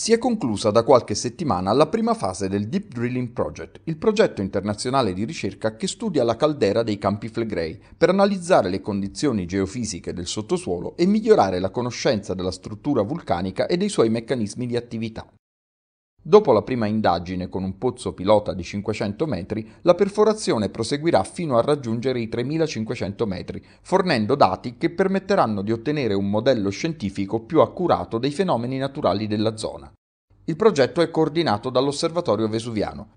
Si è conclusa da qualche settimana la prima fase del Deep Drilling Project, il progetto internazionale di ricerca che studia la caldera dei Campi Flegrei per analizzare le condizioni geofisiche del sottosuolo e migliorare la conoscenza della struttura vulcanica e dei suoi meccanismi di attività. Dopo la prima indagine con un pozzo pilota di 500 metri, la perforazione proseguirà fino a raggiungere i 3500 metri, fornendo dati che permetteranno di ottenere un modello scientifico più accurato dei fenomeni naturali della zona. Il progetto è coordinato dall'Osservatorio Vesuviano,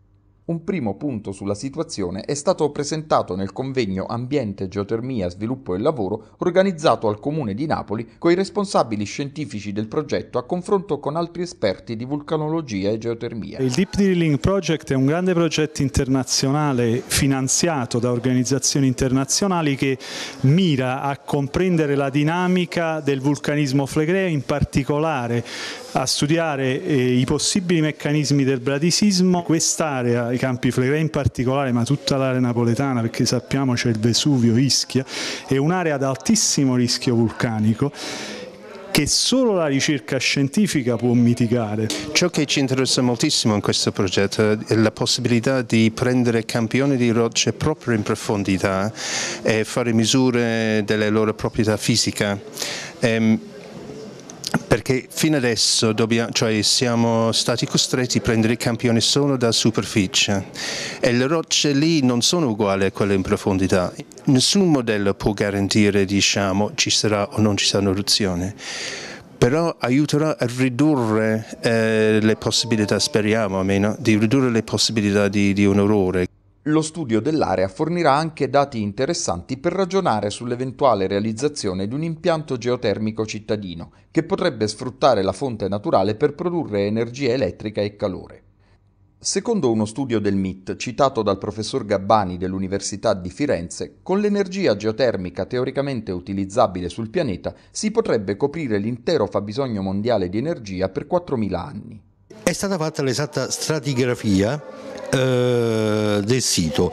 un primo punto sulla situazione è stato presentato nel convegno Ambiente, Geotermia, Sviluppo e Lavoro organizzato al Comune di Napoli coi responsabili scientifici del progetto a confronto con altri esperti di vulcanologia e geotermia. Il Deep Drilling Project è un grande progetto internazionale finanziato da organizzazioni internazionali che mira a comprendere la dinamica del vulcanismo flegreo, in particolare a studiare eh, i possibili meccanismi del bradisismo. Quest'area, Campi Flegrei in particolare, ma tutta l'area napoletana, perché sappiamo c'è il Vesuvio, Ischia, è un'area ad altissimo rischio vulcanico che solo la ricerca scientifica può mitigare. Ciò che ci interessa moltissimo in questo progetto è la possibilità di prendere campioni di rocce proprio in profondità e fare misure delle loro proprietà fisiche. Ehm, perché fino adesso dobbiamo, cioè siamo stati costretti a prendere i campioni solo da superficie e le rocce lì non sono uguali a quelle in profondità. Nessun modello può garantire diciamo, ci sarà o non ci sarà un'eruzione però aiuterà a ridurre eh, le possibilità, speriamo almeno, di ridurre le possibilità di, di un orrore. Lo studio dell'area fornirà anche dati interessanti per ragionare sull'eventuale realizzazione di un impianto geotermico cittadino, che potrebbe sfruttare la fonte naturale per produrre energia elettrica e calore. Secondo uno studio del MIT citato dal professor Gabbani dell'Università di Firenze, con l'energia geotermica teoricamente utilizzabile sul pianeta si potrebbe coprire l'intero fabbisogno mondiale di energia per 4.000 anni è stata fatta l'esatta stratigrafia eh, del sito.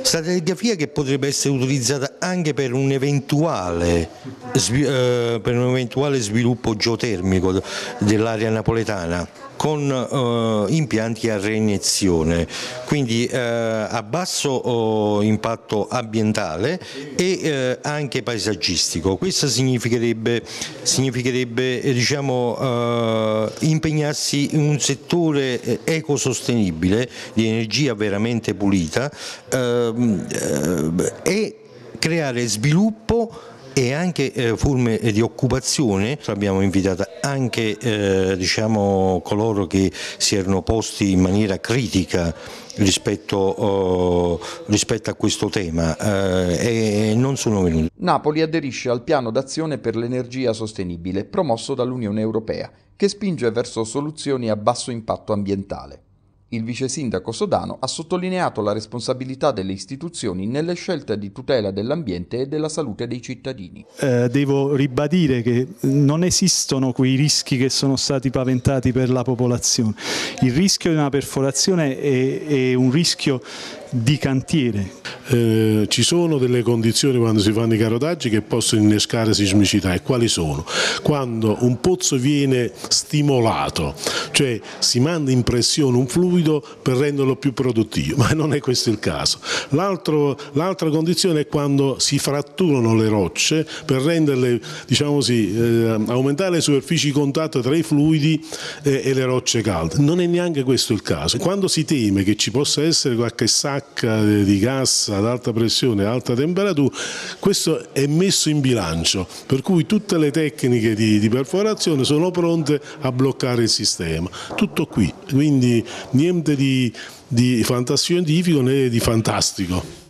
Stratigrafia che potrebbe essere utilizzata anche per un eventuale, eh, per un eventuale sviluppo geotermico dell'area napoletana con eh, impianti a reiniezione, quindi eh, a basso oh, impatto ambientale e eh, anche paesaggistico. Questo significherebbe, significherebbe diciamo, impegnarsi in un settore ecosostenibile di energia veramente pulita ehm, e creare sviluppo e anche eh, forme eh, di occupazione. Abbiamo invitato anche eh, diciamo, coloro che si erano posti in maniera critica rispetto, eh, rispetto a questo tema eh, e non sono venuti. Napoli aderisce al piano d'azione per l'energia sostenibile promosso dall'Unione Europea che spinge verso soluzioni a basso impatto ambientale. Il vice sindaco Sodano ha sottolineato la responsabilità delle istituzioni nelle scelte di tutela dell'ambiente e della salute dei cittadini. Eh, devo ribadire che non esistono quei rischi che sono stati paventati per la popolazione. Il rischio di una perforazione è, è un rischio di cantiere. Eh, ci sono delle condizioni quando si fanno i carotaggi che possono innescare sismicità e quali sono? Quando un pozzo viene stimolato, cioè si manda in pressione un fluido per renderlo più produttivo, ma non è questo il caso. l'altra condizione è quando si fratturano le rocce per renderle, diciamo così, eh, aumentare le superfici di contatto tra i fluidi e, eh, e le rocce calde. Non è neanche questo il caso. Quando si teme che ci possa essere qualche sangue sacca di gas ad alta pressione e alta temperatura, questo è messo in bilancio, per cui tutte le tecniche di, di perforazione sono pronte a bloccare il sistema. Tutto qui, quindi niente di, di fantascientifico né di fantastico.